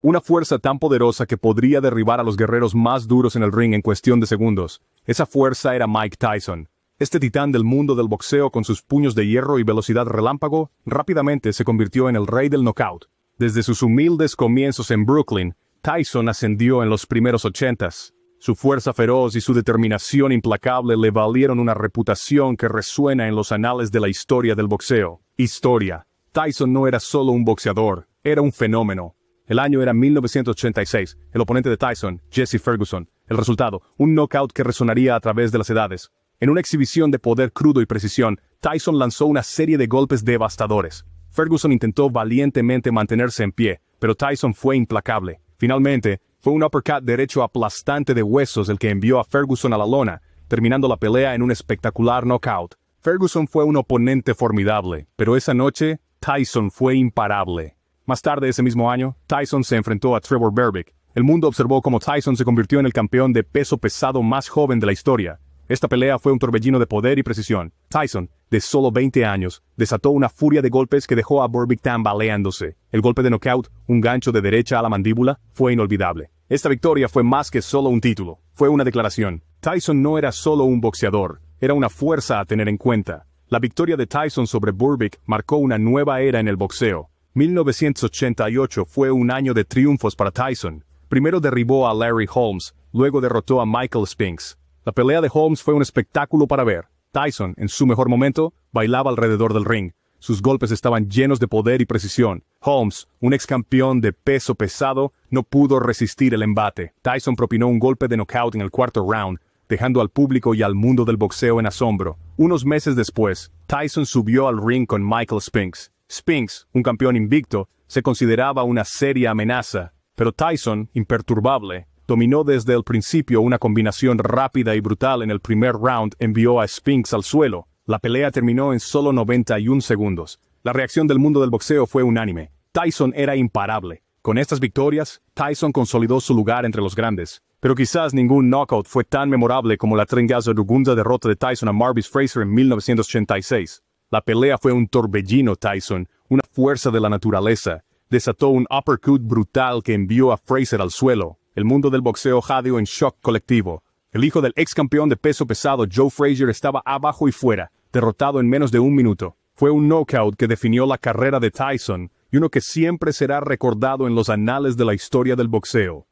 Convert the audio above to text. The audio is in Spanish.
Una fuerza tan poderosa que podría derribar a los guerreros más duros en el ring en cuestión de segundos. Esa fuerza era Mike Tyson. Este titán del mundo del boxeo con sus puños de hierro y velocidad relámpago, rápidamente se convirtió en el rey del knockout. Desde sus humildes comienzos en Brooklyn, Tyson ascendió en los primeros ochentas. Su fuerza feroz y su determinación implacable le valieron una reputación que resuena en los anales de la historia del boxeo. Historia. Tyson no era solo un boxeador, era un fenómeno el año era 1986. El oponente de Tyson, Jesse Ferguson. El resultado, un knockout que resonaría a través de las edades. En una exhibición de poder crudo y precisión, Tyson lanzó una serie de golpes devastadores. Ferguson intentó valientemente mantenerse en pie, pero Tyson fue implacable. Finalmente, fue un uppercut derecho aplastante de huesos el que envió a Ferguson a la lona, terminando la pelea en un espectacular knockout. Ferguson fue un oponente formidable, pero esa noche, Tyson fue imparable. Más tarde ese mismo año, Tyson se enfrentó a Trevor Berbick. El mundo observó cómo Tyson se convirtió en el campeón de peso pesado más joven de la historia. Esta pelea fue un torbellino de poder y precisión. Tyson, de solo 20 años, desató una furia de golpes que dejó a Burbick tambaleándose. El golpe de knockout, un gancho de derecha a la mandíbula, fue inolvidable. Esta victoria fue más que solo un título, fue una declaración. Tyson no era solo un boxeador, era una fuerza a tener en cuenta. La victoria de Tyson sobre Burbick marcó una nueva era en el boxeo. 1988 fue un año de triunfos para Tyson. Primero derribó a Larry Holmes, luego derrotó a Michael Spinks. La pelea de Holmes fue un espectáculo para ver. Tyson, en su mejor momento, bailaba alrededor del ring. Sus golpes estaban llenos de poder y precisión. Holmes, un ex campeón de peso pesado, no pudo resistir el embate. Tyson propinó un golpe de knockout en el cuarto round, dejando al público y al mundo del boxeo en asombro. Unos meses después, Tyson subió al ring con Michael Spinks. Spinks, un campeón invicto, se consideraba una seria amenaza, pero Tyson, imperturbable, dominó desde el principio una combinación rápida y brutal en el primer round envió a Spinks al suelo. La pelea terminó en solo 91 segundos. La reacción del mundo del boxeo fue unánime. Tyson era imparable. Con estas victorias, Tyson consolidó su lugar entre los grandes. Pero quizás ningún knockout fue tan memorable como la trengaza rugunda derrota de Tyson a Marvis Fraser en 1986. La pelea fue un torbellino Tyson, una fuerza de la naturaleza. Desató un uppercut brutal que envió a Fraser al suelo. El mundo del boxeo jadeó en shock colectivo. El hijo del ex campeón de peso pesado Joe Frazier estaba abajo y fuera, derrotado en menos de un minuto. Fue un knockout que definió la carrera de Tyson, y uno que siempre será recordado en los anales de la historia del boxeo.